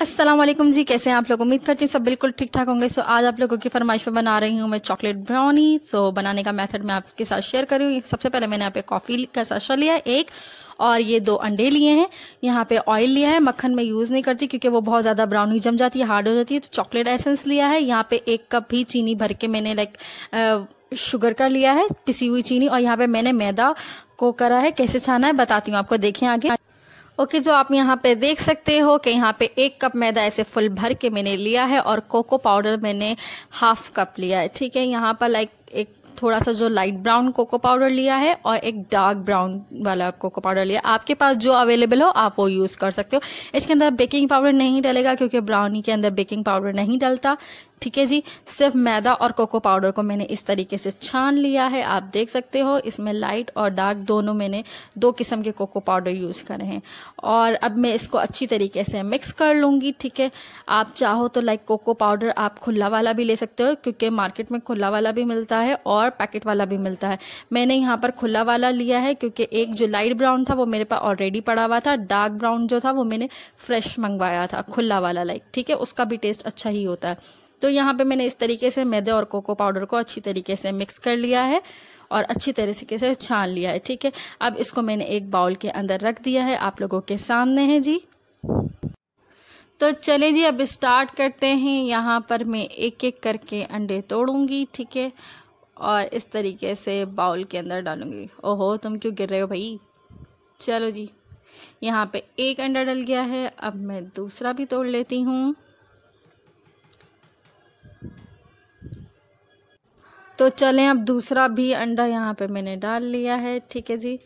असलम जी कैसे हैं आप लोग उम्मीद करती हूँ सब बिल्कुल ठीक ठाक होंगे सो आज आप लोगों की फरमाइश पर बना रही हूँ मैं चॉकलेट ब्राउनी सो बनाने का मेथड मैं आपके साथ शेयर कर रही हूँ सबसे पहले मैंने यहाँ पे कॉफ़ी का साशा लिया एक और ये दो अंडे लिए हैं यहाँ पे ऑयल लिया है मक्खन में यूज़ नहीं करती क्योंकि वो बहुत ज़्यादा ब्राउनी जम जाती है हार्ड हो जाती है तो चॉकलेट एसेंस लिया है यहाँ पे एक कप ही चीनी भर के मैंने लाइक शुगर का लिया है पिसी हुई चीनी और यहाँ पे मैंने मैदा को करा है कैसे छाना है बताती हूँ आपको देखें आगे ओके जो आप यहाँ पे देख सकते हो कि यहाँ पे एक कप मैदा ऐसे फुल भर के मैंने लिया है और कोको पाउडर मैंने हाफ कप लिया है ठीक है यहाँ पर लाइक एक थोड़ा सा जो लाइट ब्राउन कोको पाउडर लिया है और एक डार्क ब्राउन वाला कोको पाउडर लिया आपके पास जो अवेलेबल हो आप वो यूज़ कर सकते हो इसके अंदर बेकिंग पाउडर नहीं डलेगा क्योंकि ब्राउनी के अंदर बेकिंग पाउडर नहीं डलता ठीक है जी सिर्फ मैदा और कोको पाउडर को मैंने इस तरीके से छान लिया है आप देख सकते हो इसमें लाइट और डार्क दोनों मैंने दो किस्म के कोको पाउडर यूज़ करे हैं और अब मैं इसको अच्छी तरीके से मिक्स कर लूँगी ठीक है आप चाहो तो लाइक कोको पाउडर आप खुला वाला भी ले सकते हो क्योंकि मार्केट में खुला वाला भी मिलता है और पैकेट वाला भी मिलता है मैंने यहाँ पर खुला वाला लिया है क्योंकि एक जो लाइट ब्राउन था वो मेरे पास ऑलरेडी पड़ा हुआ था डार्क ब्राउन जो था वो मैंने फ्रेश मंगवाया था खुला वाला लाइक ठीक है उसका भी टेस्ट अच्छा ही होता है तो यहाँ पे मैंने इस तरीके से मैदे और कोको पाउडर को अच्छी तरीके से मिक्स कर लिया है और अच्छी तरीके से छान लिया है ठीक है अब इसको मैंने एक बाउल के अंदर रख दिया है आप लोगों के सामने है जी तो चले जी अब स्टार्ट करते हैं यहाँ पर मैं एक एक करके अंडे तोड़ूंगी ठीक है और इस तरीके से बाउल के अंदर डालूंगी ओहो तुम क्यों गिर रहे हो भाई चलो जी यहाँ पे एक अंडा डल गया है अब मैं दूसरा भी तोड़ लेती हूँ तो चलें अब दूसरा भी अंडा यहाँ पे मैंने डाल लिया है ठीक है जी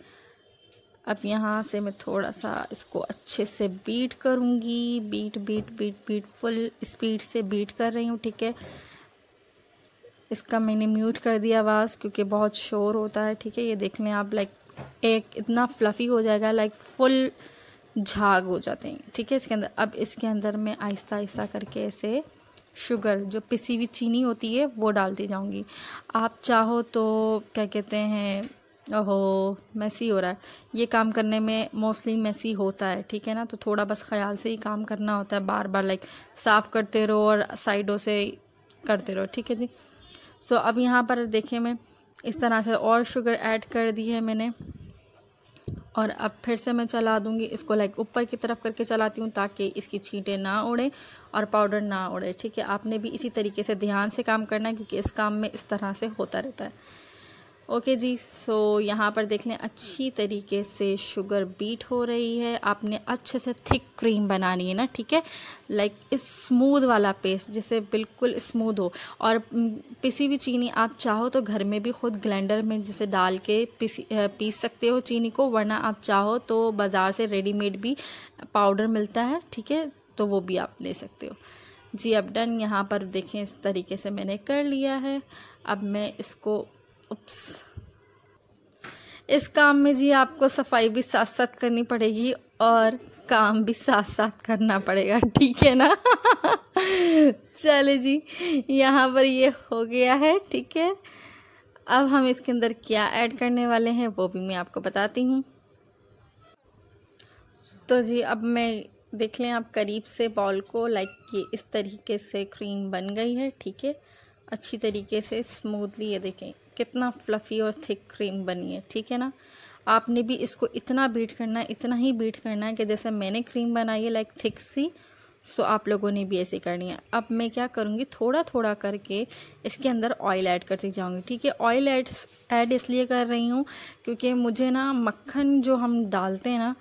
अब यहाँ से मैं थोड़ा सा इसको अच्छे से बीट करूँगी beat beat beat beat full speed से बीट कर रही हूँ ठीक है इसका मैंने म्यूट कर दिया आवाज़ क्योंकि बहुत शोर होता है ठीक है ये देख लें आप लाइक एक इतना फ्लफ़ी हो जाएगा लाइक फुल झाग हो जाते हैं ठीक है इसके अंदर अब इसके अंदर मैं आहिस्ता आहिस्ता करके ऐसे शुगर जो पिसी हुई चीनी होती है वो डालती जाऊँगी आप चाहो तो क्या कहते हैं ओहो मैसी हो रहा है ये काम करने में मोस्टली मैसी होता है ठीक है ना तो थोड़ा बस ख्याल से ही काम करना होता है बार बार लाइक साफ़ करते रहो और साइडों से करते रहो ठीक है जी सो so, अब यहाँ पर देखिए मैं इस तरह से और शुगर ऐड कर दी है मैंने और अब फिर से मैं चला दूँगी इसको लाइक ऊपर की तरफ करके चलाती हूँ ताकि इसकी छींटे ना उड़े और पाउडर ना उड़े ठीक है आपने भी इसी तरीके से ध्यान से काम करना है क्योंकि इस काम में इस तरह से होता रहता है ओके जी सो यहाँ पर देख लें अच्छी तरीके से शुगर बीट हो रही है आपने अच्छे से थिक क्रीम बनानी है ना ठीक है लाइक स्मूद वाला पेस्ट जिसे बिल्कुल स्मूद हो और पिसी हुई चीनी आप चाहो तो घर में भी खुद ग्लैंडर में जिसे डाल के पिसी पीस सकते हो चीनी को वरना आप चाहो तो बाज़ार से रेडीमेड भी पाउडर मिलता है ठीक है तो वो भी आप ले सकते हो जी अब डन यहाँ पर देखें इस तरीके से मैंने कर लिया है अब मैं इसको उप्स इस काम में जी आपको सफाई भी साथ साथ करनी पड़ेगी और काम भी साथ साथ करना पड़ेगा ठीक है ना चले जी यहाँ पर ये हो गया है ठीक है अब हम इसके अंदर क्या ऐड करने वाले हैं वो भी मैं आपको बताती हूँ तो जी अब मैं देख लें आप करीब से बॉल को लाइक ये इस तरीके से क्रीम बन गई है ठीक है अच्छी तरीके से स्मूथली ये देखें कितना फ्लफ़ी और थिक क्रीम बनी है ठीक है ना आपने भी इसको इतना बीट करना है इतना ही बीट करना है कि जैसे मैंने क्रीम बनाई है लाइक थिक सी सो आप लोगों ने भी ऐसे करनी है अब मैं क्या करूँगी थोड़ा थोड़ा करके इसके अंदर ऑयल ऐड करती जाऊँगी ठीक है ऑयल ऐड ऐड इसलिए कर रही हूँ क्योंकि मुझे ना मक्खन जो हम डालते हैं ना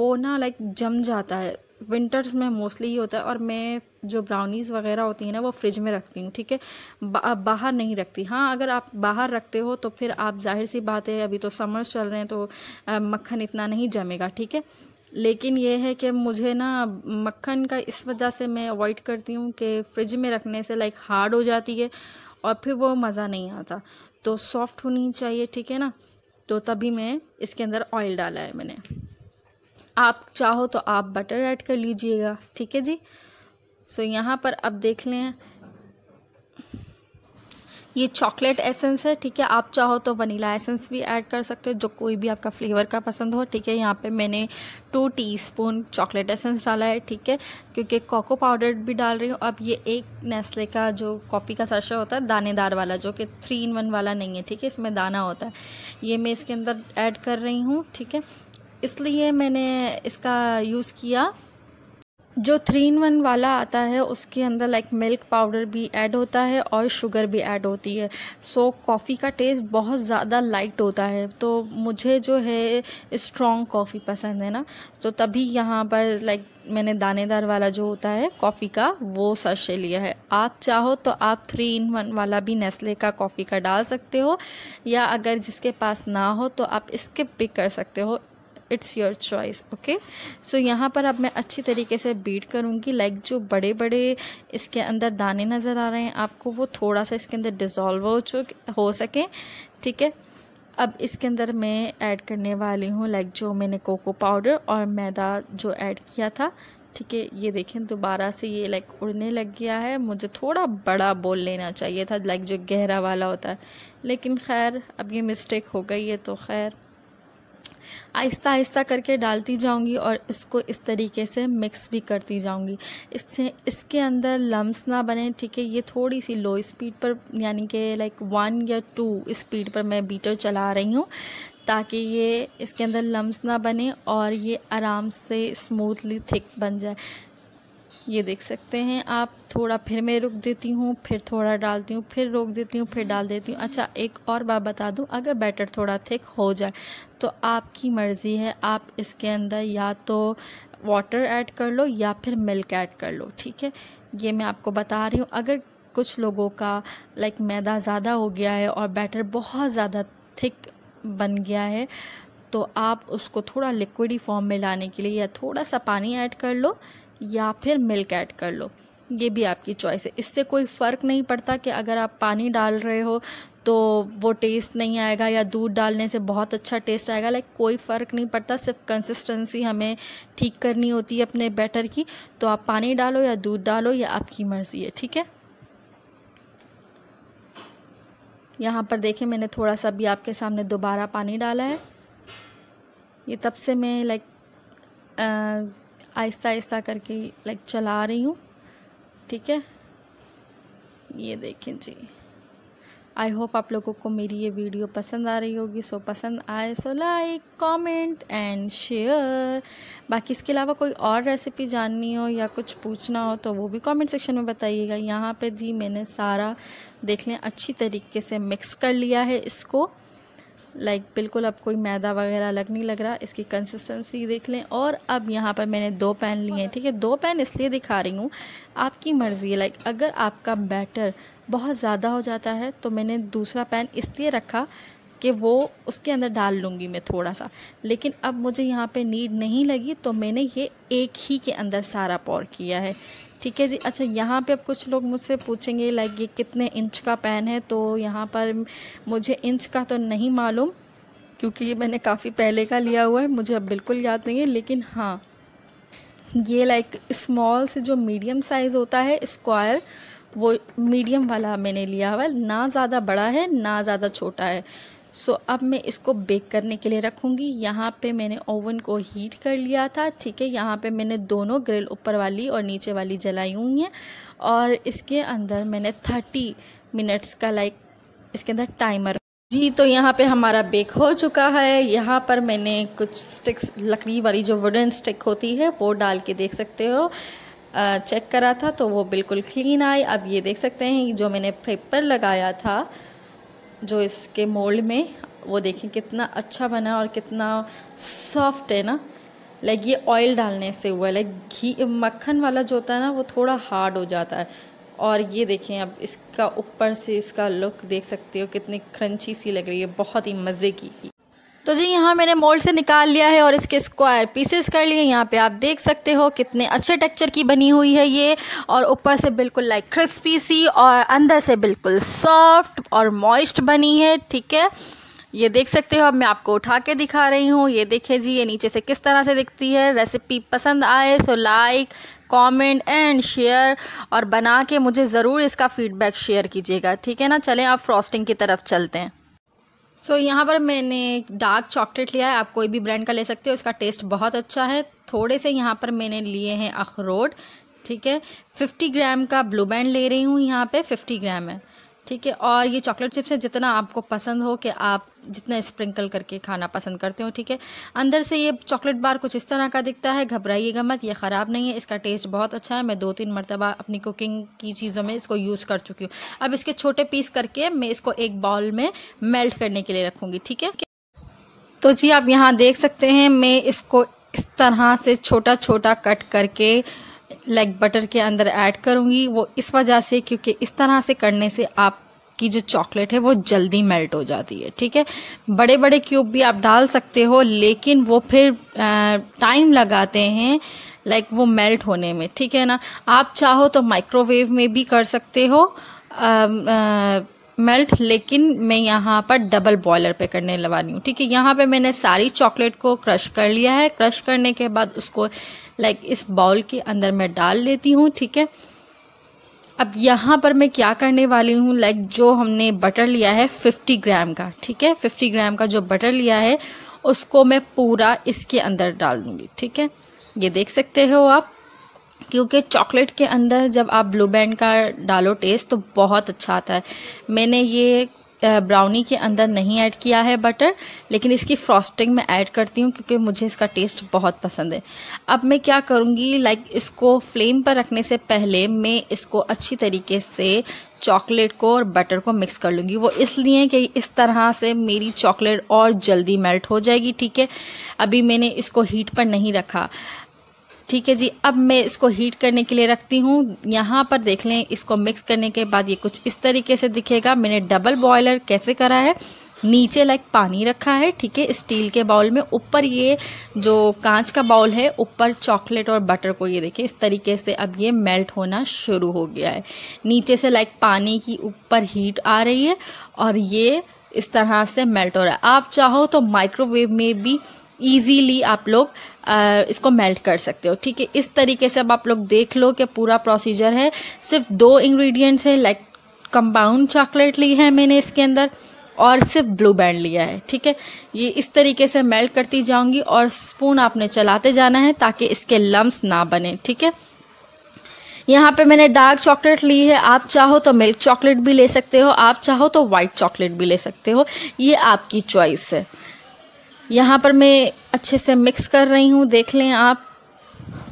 वो ना लाइक जम जाता है विंटर्स में मोस्टली ये होता है और मैं जो ब्राउनीज़ वगैरह होती हैं ना वो फ्रिज में रखती हूँ ठीक है बा, बाहर नहीं रखती हाँ अगर आप बाहर रखते हो तो फिर आप जाहिर सी बात है अभी तो समर्स चल रहे हैं तो मक्खन इतना नहीं जमेगा ठीक है लेकिन यह है कि मुझे ना मक्खन का इस वजह से मैं अवॉइड करती हूँ कि फ्रिज में रखने से लाइक हार्ड हो जाती है और फिर वो मज़ा नहीं आता तो सॉफ्ट होनी चाहिए ठीक है ना तो तभी मैं इसके अंदर ऑयल डाला है मैंने आप चाहो तो आप बटर ऐड कर लीजिएगा ठीक है जी सो यहाँ पर अब देख लें ये चॉकलेट एसेंस है ठीक है आप चाहो तो वनीला एसेंस भी ऐड कर सकते हो जो कोई भी आपका फ्लेवर का पसंद हो ठीक है यहाँ पे मैंने टू टीस्पून चॉकलेट एसेंस डाला है ठीक है क्योंकि कोको पाउडर भी डाल रही हूँ अब ये एक नेस्ले का जो कॉफ़ी का साशा होता है दानेदार वाला जो कि थ्री इन वन वाला नहीं है ठीक है इसमें दाना होता है ये मैं इसके अंदर ऐड कर रही हूँ ठीक है इसलिए मैंने इसका यूज़ किया जो थ्री इन वन वाला आता है उसके अंदर लाइक मिल्क पाउडर भी ऐड होता है और शुगर भी ऐड होती है सो so, कॉफ़ी का टेस्ट बहुत ज़्यादा लाइट होता है तो मुझे जो है स्ट्रॉन्ग कॉफ़ी पसंद है ना तो तभी यहाँ पर लाइक मैंने दानेदार वाला जो होता है कॉफ़ी का वो सशे लिया है आप चाहो तो आप थ्री इन वन वाला भी नेस्ले का कॉफ़ी का डाल सकते हो या अगर जिसके पास ना हो तो आप स्किप भी कर सकते हो it's your choice okay so यहाँ पर अब मैं अच्छी तरीके से बीट करूँगी लाइक like जो बड़े बड़े इसके अंदर दाने नज़र आ रहे हैं आपको वो थोड़ा सा इसके अंदर डिज़ोल्व हो चुके हो सके ठीक है अब इसके अंदर मैं ऐड करने वाली हूँ लाइक जो मैंने कोको पाउडर और मैदा जो ऐड किया था ठीक है ये देखें दोबारा से ये लाइक उड़ने लग गया है मुझे थोड़ा बड़ा बोल लेना चाहिए था लाइक जो गहरा वाला होता है लेकिन खैर अब ये मिस्टेक हो गई है तो खैर आहिस्ता आहिस्ता करके डालती जाऊंगी और इसको इस तरीके से मिक्स भी करती जाऊंगी इससे इसके अंदर लम्स ना बने ठीक है ये थोड़ी सी लो स्पीड पर यानी कि लाइक वन या टू स्पीड पर मैं बीटर चला रही हूँ ताकि ये इसके अंदर लम्स ना बने और ये आराम से स्मूथली थिक बन जाए ये देख सकते हैं आप थोड़ा फिर मैं रुक देती हूँ फिर थोड़ा डालती हूँ फिर रोक देती हूँ फिर डाल देती हूँ अच्छा एक और बात बता दूँ अगर बैटर थोड़ा थिक हो जाए तो आपकी मर्ज़ी है आप इसके अंदर या तो वाटर ऐड कर लो या फिर मिल्क ऐड कर लो ठीक है ये मैं आपको बता रही हूँ अगर कुछ लोगों का लाइक मैदा ज़्यादा हो गया है और बैटर बहुत ज़्यादा थिक बन गया है तो आप उसको थोड़ा लिक्विडी फॉर्म में लाने के लिए या थोड़ा सा पानी ऐड कर लो या फिर मिल्क ऐड कर लो ये भी आपकी चॉइस है इससे कोई फ़र्क नहीं पड़ता कि अगर आप पानी डाल रहे हो तो वो टेस्ट नहीं आएगा या दूध डालने से बहुत अच्छा टेस्ट आएगा लाइक कोई फ़र्क नहीं पड़ता सिर्फ कंसिस्टेंसी हमें ठीक करनी होती है अपने बैटर की तो आप पानी डालो या दूध डालो या आपकी मर्ज़ी है ठीक है यहाँ पर देखें मैंने थोड़ा सा भी आपके सामने दोबारा पानी डाला है ये तब से मैं लाइक आहिस्ता आहिस्ता करके लाइक चला रही हूँ ठीक है ये देखें जी आई होप आप लोगों को मेरी ये वीडियो पसंद आ रही होगी सो पसंद आए so like comment and share बाकी इसके अलावा कोई और रेसिपी जाननी हो या कुछ पूछना हो तो वो भी कमेंट सेक्शन में बताइएगा यहाँ पे जी मैंने सारा देख लें अच्छी तरीके से मिक्स कर लिया है इसको लाइक like, बिल्कुल अब कोई मैदा वगैरह अलग नहीं लग रहा इसकी कंसिस्टेंसी देख लें और अब यहाँ पर मैंने दो पैन लिए हैं ठीक है दो पैन इसलिए दिखा रही हूँ आपकी मर्ज़ी है लाइक अगर आपका बैटर बहुत ज़्यादा हो जाता है तो मैंने दूसरा पैन इसलिए रखा कि वो उसके अंदर डाल लूँगी मैं थोड़ा सा लेकिन अब मुझे यहाँ पे नीड नहीं लगी तो मैंने ये एक ही के अंदर सारा पौर किया है ठीक है जी अच्छा यहाँ पे अब कुछ लोग मुझसे पूछेंगे लाइक ये कितने इंच का पेन है तो यहाँ पर मुझे इंच का तो नहीं मालूम क्योंकि ये मैंने काफ़ी पहले का लिया हुआ है मुझे अब बिल्कुल याद नहीं है लेकिन हाँ ये लाइक स्मॉल से जो मीडियम साइज़ होता है स्क्वायर वो मीडियम वाला मैंने लिया हुआ है ना ज़्यादा बड़ा है ना ज़्यादा छोटा है सो अब मैं इसको बेक करने के लिए रखूँगी यहाँ पे मैंने ओवन को हीट कर लिया था ठीक है यहाँ पे मैंने दोनों ग्रिल ऊपर वाली और नीचे वाली जलाई हुई हैं और इसके अंदर मैंने थर्टी मिनट्स का लाइक इसके अंदर टाइमर जी तो यहाँ पे हमारा बेक हो चुका है यहाँ पर मैंने कुछ स्टिक्स लकड़ी वाली जो वुडन स्टिक होती है वो डाल के देख सकते हो चेक करा था तो वो बिल्कुल क्लीन आई अब ये देख सकते हैं जो मैंने पेपर लगाया था जो इसके मोल्ड में वो देखें कितना अच्छा बना और कितना सॉफ्ट है ना लाइक ये ऑयल डालने से हुआ है लाइक घी मक्खन वाला जो होता है ना वो थोड़ा हार्ड हो जाता है और ये देखें अब इसका ऊपर से इसका लुक देख सकते हो कितनी क्रंची सी लग रही है बहुत ही मज़े की तो जी यहाँ मैंने मोल्ड से निकाल लिया है और इसके स्क्वायर पीसेस कर लिए यहाँ पे आप देख सकते हो कितने अच्छे टेक्चर की बनी हुई है ये और ऊपर से बिल्कुल लाइक क्रिस्पी सी और अंदर से बिल्कुल सॉफ्ट और मॉइस्ट बनी है ठीक है ये देख सकते हो अब मैं आपको उठा के दिखा रही हूँ ये देखे जी ये नीचे से किस तरह से दिखती है रेसिपी पसंद आए तो लाइक कमेंट एंड शेयर और बना के मुझे ज़रूर इसका फीडबैक शेयर कीजिएगा ठीक है ना चलें आप फ्रॉस्टिंग की तरफ चलते हैं सो so, यहाँ पर मैंने डार्क चॉकलेट लिया है आप कोई भी ब्रांड का ले सकते हो इसका टेस्ट बहुत अच्छा है थोड़े से यहाँ पर मैंने लिए हैं अखरोट ठीक है फिफ्टी ग्राम का ब्लू बैंड ले रही हूँ यहाँ पे फिफ्टी ग्राम है ठीक है और ये चॉकलेट चिप्स है जितना आपको पसंद हो कि आप जितना स्प्रिंकल करके खाना पसंद करते हो ठीक है अंदर से ये चॉकलेट बार कुछ इस तरह का दिखता है घबराइएगा मत ये ख़राब नहीं है इसका टेस्ट बहुत अच्छा है मैं दो तीन मरतबा अपनी कुकिंग की चीज़ों में इसको यूज़ कर चुकी हूँ अब इसके छोटे पीस करके मैं इसको एक बाउल में मेल्ट करने के लिए रखूँगी ठीक है तो जी आप यहाँ देख सकते हैं मैं इसको इस तरह से छोटा छोटा कट करके लाइक बटर के अंदर ऐड करूँगी वो इस वजह से क्योंकि इस तरह से करने से आप कि जो चॉकलेट है वो जल्दी मेल्ट हो जाती है ठीक है बड़े बड़े क्यूब भी आप डाल सकते हो लेकिन वो फिर टाइम लगाते हैं लाइक वो मेल्ट होने में ठीक है ना आप चाहो तो माइक्रोवेव में भी कर सकते हो आ, आ, मेल्ट लेकिन मैं यहाँ पर डबल बॉयलर पे करने लगा रही हूँ ठीक है यहाँ पे मैंने सारी चॉकलेट को क्रश कर लिया है क्रश करने के बाद उसको लाइक इस बाउल के अंदर मैं डाल लेती हूँ ठीक है अब यहाँ पर मैं क्या करने वाली हूँ लाइक जो हमने बटर लिया है 50 ग्राम का ठीक है 50 ग्राम का जो बटर लिया है उसको मैं पूरा इसके अंदर डाल दूँगी ठीक है ये देख सकते हो आप क्योंकि चॉकलेट के अंदर जब आप ब्लू बैंड का डालो टेस्ट तो बहुत अच्छा आता है मैंने ये ब्राउनी के अंदर नहीं ऐड किया है बटर लेकिन इसकी फ्रॉस्टिंग में ऐड करती हूँ क्योंकि मुझे इसका टेस्ट बहुत पसंद है अब मैं क्या करूँगी लाइक इसको फ्लेम पर रखने से पहले मैं इसको अच्छी तरीके से चॉकलेट को और बटर को मिक्स कर लूँगी वो इसलिए कि इस तरह से मेरी चॉकलेट और जल्दी मेल्ट हो जाएगी ठीक है अभी मैंने इसको हीट पर नहीं रखा ठीक है जी अब मैं इसको हीट करने के लिए रखती हूँ यहाँ पर देख लें इसको मिक्स करने के बाद ये कुछ इस तरीके से दिखेगा मैंने डबल बॉयलर कैसे करा है नीचे लाइक पानी रखा है ठीक है स्टील के बाउल में ऊपर ये जो कांच का बाउल है ऊपर चॉकलेट और बटर को ये देखिए इस तरीके से अब ये मेल्ट होना शुरू हो गया है नीचे से लाइक पानी की ऊपर हीट आ रही है और ये इस तरह से मेल्ट हो रहा है आप चाहो तो माइक्रोवेव में भी ईजीली आप लोग इसको मेल्ट कर सकते हो ठीक है इस तरीके से अब आप लोग देख लो कि पूरा प्रोसीजर है सिर्फ दो इंग्रेडिएंट्स हैं लाइक कंपाउंड चॉकलेट ली है मैंने इसके अंदर और सिर्फ ब्लू बैंड लिया है ठीक है ये इस तरीके से मेल्ट करती जाऊंगी और स्पून आपने चलाते जाना है ताकि इसके लम्स ना बने ठीक है यहाँ पे मैंने डार्क चॉकलेट ली है आप चाहो तो मिल्क चॉकलेट भी ले सकते हो आप चाहो तो वाइट चॉकलेट भी ले सकते हो ये आपकी चॉइस है यहाँ पर मैं अच्छे से मिक्स कर रही हूँ देख लें आप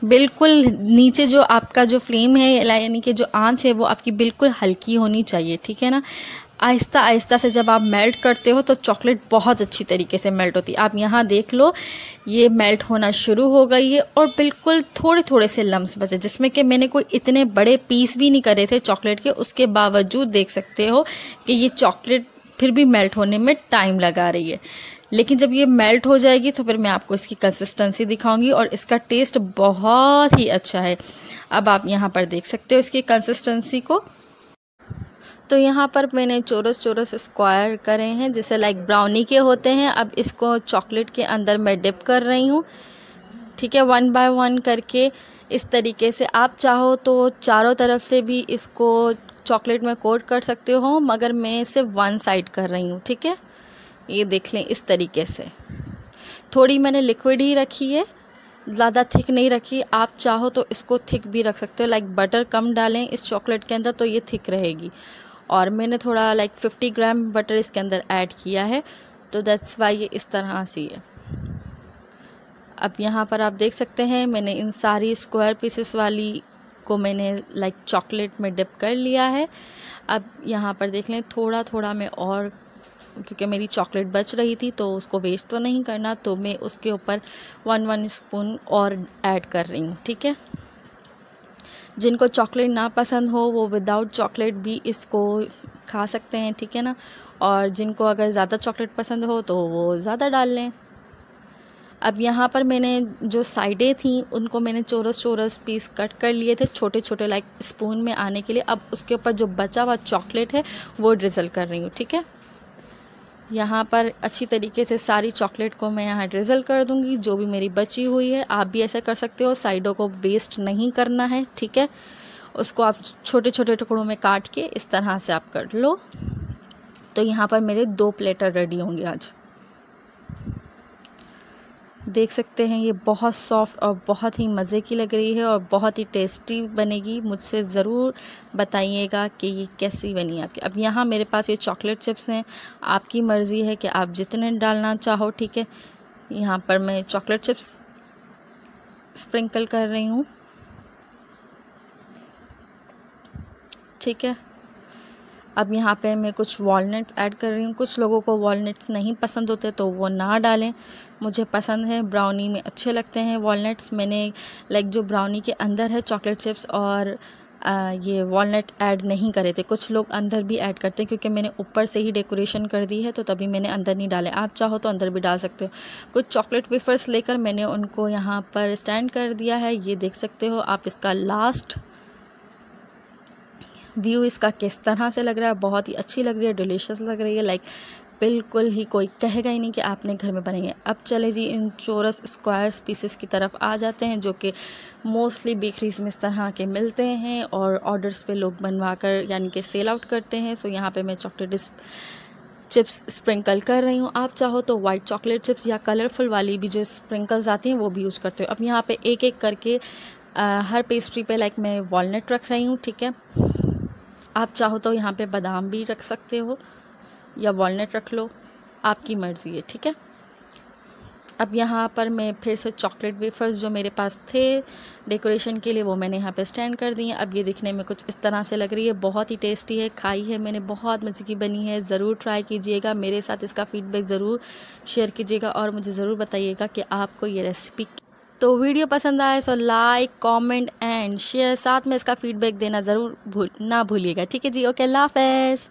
बिल्कुल नीचे जो आपका जो फ्लेम है यानी कि जो आंच है वो आपकी बिल्कुल हल्की होनी चाहिए ठीक है ना आहिस्ता आहिस्ता से जब आप मेल्ट करते हो तो चॉकलेट बहुत अच्छी तरीके से मेल्ट होती है आप यहाँ देख लो ये मेल्ट होना शुरू हो गई है और बिल्कुल थोड़े थोड़े से लम्स बचे जिसमें कि मैंने कोई इतने बड़े पीस भी नहीं करे थे चॉकलेट के उसके बावजूद देख सकते हो कि ये चॉकलेट फिर भी मेल्ट होने में टाइम लगा रही है लेकिन जब ये मेल्ट हो जाएगी तो फिर मैं आपको इसकी कंसिस्टेंसी दिखाऊंगी और इसका टेस्ट बहुत ही अच्छा है अब आप यहाँ पर देख सकते हो इसकी कंसिस्टेंसी को तो यहाँ पर मैंने चोरस चोरस स्क्वायर करे हैं जैसे लाइक ब्राउनी के होते हैं अब इसको चॉकलेट के अंदर मैं डिप कर रही हूँ ठीक है वन बाय वन करके इस तरीके से आप चाहो तो चारों तरफ से भी इसको चॉकलेट में कोट कर सकते हो मगर मैं इसे वन साइड कर रही हूँ ठीक है ये देख लें इस तरीके से थोड़ी मैंने लिक्विड ही रखी है ज़्यादा थिक नहीं रखी आप चाहो तो इसको थिक भी रख सकते हो लाइक बटर कम डालें इस चॉकलेट के अंदर तो ये थिक रहेगी और मैंने थोड़ा लाइक फिफ्टी ग्राम बटर इसके अंदर ऐड किया है तो दैट्स वाई ये इस तरह सी है अब यहाँ पर आप देख सकते हैं मैंने इन सारी स्क्वायर पीसेस वाली को मैंने लाइक चॉकलेट में डिप कर लिया है अब यहाँ पर देख लें थोड़ा थोड़ा मैं और क्योंकि मेरी चॉकलेट बच रही थी तो उसको वेस्ट तो नहीं करना तो मैं उसके ऊपर वन वन स्पून और ऐड कर रही हूँ ठीक है जिनको चॉकलेट ना पसंद हो वो विदाउट चॉकलेट भी इसको खा सकते हैं ठीक है ना और जिनको अगर ज़्यादा चॉकलेट पसंद हो तो वो ज़्यादा डाल लें अब यहाँ पर मैंने जो साइडें थी उनको मैंने चोरस चोरस पीस कट कर लिए थे छोटे छोटे लाइक स्पून में आने के लिए अब उसके ऊपर जो बचा हुआ चॉकलेट है वो ड्रिजल कर रही हूँ ठीक है यहाँ पर अच्छी तरीके से सारी चॉकलेट को मैं यहाँ ड्रिजल कर दूँगी जो भी मेरी बची हुई है आप भी ऐसा कर सकते हो साइडों को वेस्ट नहीं करना है ठीक है उसको आप छोटे छोटे टुकड़ों में काट के इस तरह से आप कर लो तो यहाँ पर मेरे दो प्लेटर रेडी होंगे आज देख सकते हैं ये बहुत सॉफ्ट और बहुत ही मज़े की लग रही है और बहुत ही टेस्टी बनेगी मुझसे ज़रूर बताइएगा कि ये कैसी बनी आपकी अब यहाँ मेरे पास ये चॉकलेट चिप्स हैं आपकी मर्ज़ी है कि आप जितने डालना चाहो ठीक है यहाँ पर मैं चॉकलेट चिप्स स्प्रिंकल कर रही हूँ ठीक है अब यहाँ पे मैं कुछ वॉलनट्स ऐड कर रही हूँ कुछ लोगों को वॉलनट्स नहीं पसंद होते तो वो ना डालें मुझे पसंद है ब्राउनी में अच्छे लगते हैं वॉलनट्स मैंने लाइक जो ब्राउनी के अंदर है चॉकलेट चिप्स और आ, ये वॉलनट ऐड नहीं करे थे कुछ लोग अंदर भी ऐड करते हैं क्योंकि मैंने ऊपर से ही डेकोरेशन कर दी है तो तभी मैंने अंदर नहीं डाले आप चाहो तो अंदर भी डाल सकते हो कुछ चॉकलेट वेफर्स लेकर मैंने उनको यहाँ पर स्टैंड कर दिया है ये देख सकते हो आप इसका लास्ट व्यू इसका किस तरह से लग रहा है बहुत ही अच्छी लग रही है डिलीशियस लग रही है लाइक बिल्कुल ही कोई कहेगा ही नहीं कि आपने घर में बनाई है अब चले जी इन चोरस स्क्वायर पीसेस की तरफ आ जाते हैं जो कि मोस्टली बेकरीज में इस तरह के मिलते हैं और ऑर्डर्स पे लोग बनवा कर यानी कि सेल आउट करते हैं सो यहाँ पे मैं चॉकलेट चिप्स स्प्रिंकल कर रही हूँ आप चाहो तो वाइट चॉकलेट चिप्स या कलरफुल वाली भी जो स्प्रिंकल्स आती हैं वो भी यूज़ करते हो अब यहाँ पे एक एक करके आ, हर पेस्ट्री पे लाइक मैं वॉलनट रख रही हूँ ठीक है आप चाहो तो यहाँ पे बादाम भी रख सकते हो या वॉलनट रख लो आपकी मर्ज़ी है ठीक है अब यहाँ पर मैं फिर से चॉकलेट वेफर्स जो मेरे पास थे डेकोरेशन के लिए वो मैंने यहाँ पे स्टैंड कर दिए अब ये दिखने में कुछ इस तरह से लग रही है बहुत ही टेस्टी है खाई है मैंने बहुत मज़े की बनी है ज़रूर ट्राई कीजिएगा मेरे साथ इसका फ़ीडबैक ज़रूर शेयर कीजिएगा और मुझे ज़रूर बताइएगा कि आपको ये रेसिपी तो वीडियो पसंद आए so like comment and share साथ में इसका फीडबैक देना ज़रूर भूल ना भूलिएगा ठीक है जी ओके लाफेज़